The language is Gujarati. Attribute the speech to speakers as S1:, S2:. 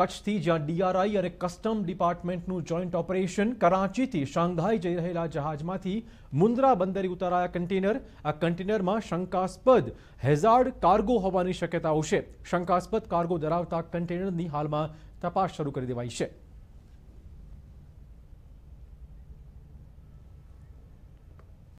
S1: કચ્છથી જ્યાં ડીઆરઆઈ અને કસ્ટમ ડિપાર્ટમેન્ટનું જોઈન્ટ ઓપરેશન કરાંચીથી શાંઘાઈ જઈ રહેલા જહાજમાંથી મુન્દ્રા બંદરે ઉતારાયા કન્ટેનર આ કન્ટેનરમાં શંકાસ્પદ હેઝાર્ડ કાર્ગો હોવાની શક્યતાઓ છે શંકાસ્પદ કાર્ગો ધરાવતા કન્ટેનરની હાલમાં તપાસ શરૂ કરી દેવાઈ છે